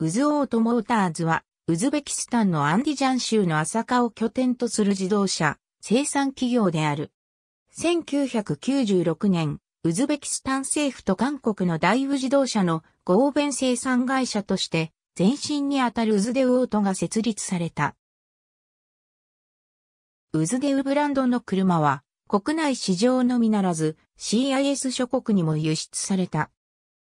ウズオートモーターズは、ウズベキスタンのアンディジャン州の朝霞を拠点とする自動車生産企業である。1996年、ウズベキスタン政府と韓国の大ウ自動車の合弁生産会社として、前身にあたるウズデウオートが設立された。ウズデウブランドの車は、国内市場のみならず、CIS 諸国にも輸出された。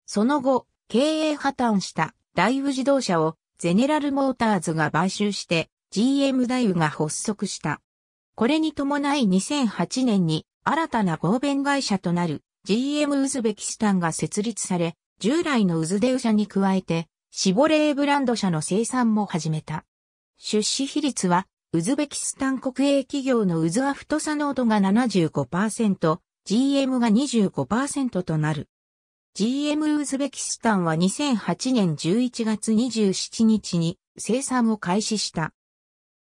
その後、経営破綻した大宇自動車をゼネラルモーターズが買収して GM 大宇が発足した。これに伴い2008年に新たな合弁会社となる GM ウズベキスタンが設立され、従来のウズデウ社に加えて、シボレーブランド社の生産も始めた。出資比率は、ウズベキスタン国営企業のウズアフトサノードが75%、GM が25%となる。GM ウズベキスタンは2008年11月27日に生産を開始した。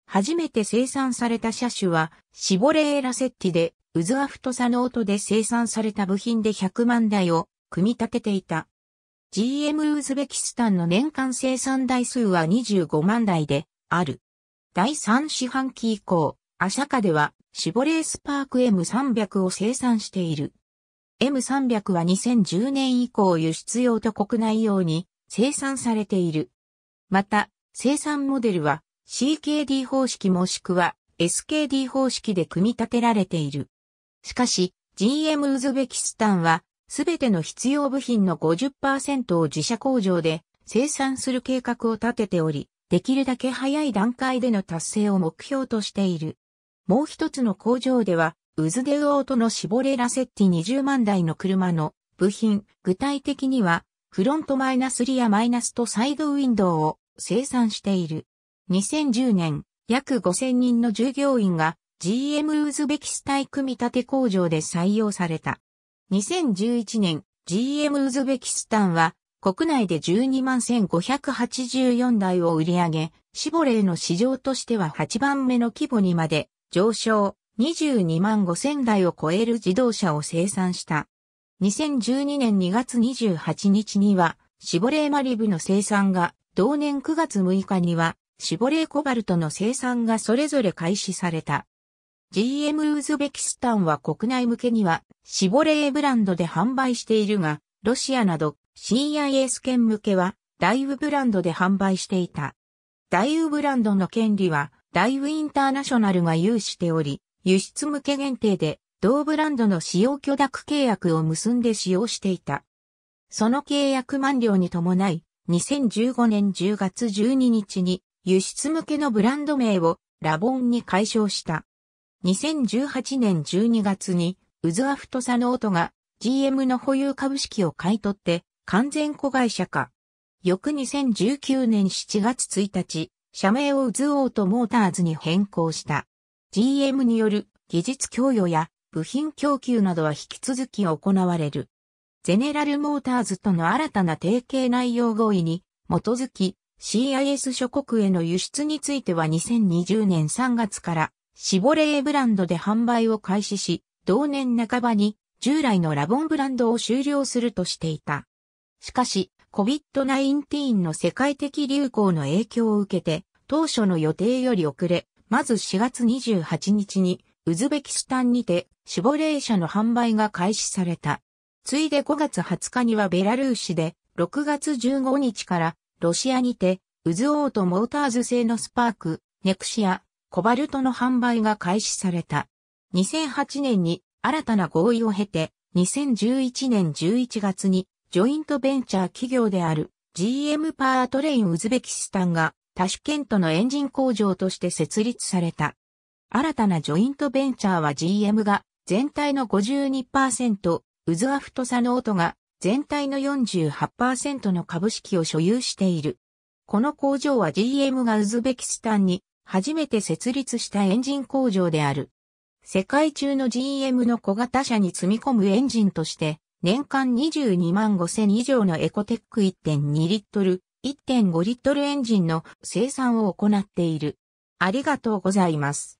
初めて生産された車種はシボレーラセッティで、ウズアフトサノートで生産された部品で100万台を組み立てていた。GM ウズベキスタンの年間生産台数は25万台である。第3四半期以降、アシャカではシボレースパーク M300 を生産している。M300 は2010年以降輸出用と国内用に生産されている。また、生産モデルは CKD 方式もしくは SKD 方式で組み立てられている。しかし、GM ウズベキスタンは、すべての必要部品の50%を自社工場で生産する計画を立てており、できるだけ早い段階での達成を目標としている。もう一つの工場では、ウズデウオートのシボレラセッティ20万台の車の部品、具体的には、フロントマイナスリアマイナスとサイドウィンドウを生産している。2010年、約5000人の従業員が GM ウズベキスタイ組み立て工場で採用された。2011年、GM ウズベキスタンは国内で12万1584台を売り上げ、シボレーの市場としては8番目の規模にまで上昇。22万5000台を超える自動車を生産した。2012年2月28日には、シボレーマリブの生産が、同年9月6日には、シボレーコバルトの生産がそれぞれ開始された。GM ウズベキスタンは国内向けには、シボレーブランドで販売しているが、ロシアなど CIS 圏向けは、ダイウブランドで販売していた。ダイウブランドの権利は、ダイウインターナショナルが有しており、輸出向け限定で同ブランドの使用許諾契約を結んで使用していた。その契約満了に伴い、2015年10月12日に輸出向けのブランド名をラボンに解消した。2018年12月にウズアフトサノートが GM の保有株式を買い取って完全子会社化。翌2019年7月1日、社名をウズオートモーターズに変更した。GM による技術供与や部品供給などは引き続き行われる。ゼネラルモーターズとの新たな提携内容合意に基づき CIS 諸国への輸出については2020年3月からシボレーブランドで販売を開始し、同年半ばに従来のラボンブランドを終了するとしていた。しかし、COVID-19 の世界的流行の影響を受けて、当初の予定より遅れ、まず4月28日に、ウズベキスタンにて、シボレー車の販売が開始された。ついで5月20日にはベラルーシで、6月15日から、ロシアにて、ウズオートモーターズ製のスパーク、ネクシア、コバルトの販売が開始された。2008年に新たな合意を経て、2011年11月にジョイントベンチャー企業である GM パートレインウズベキスタンがタシュケントのエンジン工場として設立された。新たなジョイントベンチャーは GM が全体の52%、ウズアフトサノートが全体の48%の株式を所有している。この工場は GM がウズベキスタンに初めて設立したエンジン工場である。世界中の GM の小型車に積み込むエンジンとして、年間22万5000以上のエコテック1.2リットル1.5リットルエンジンの生産を行っている。ありがとうございます。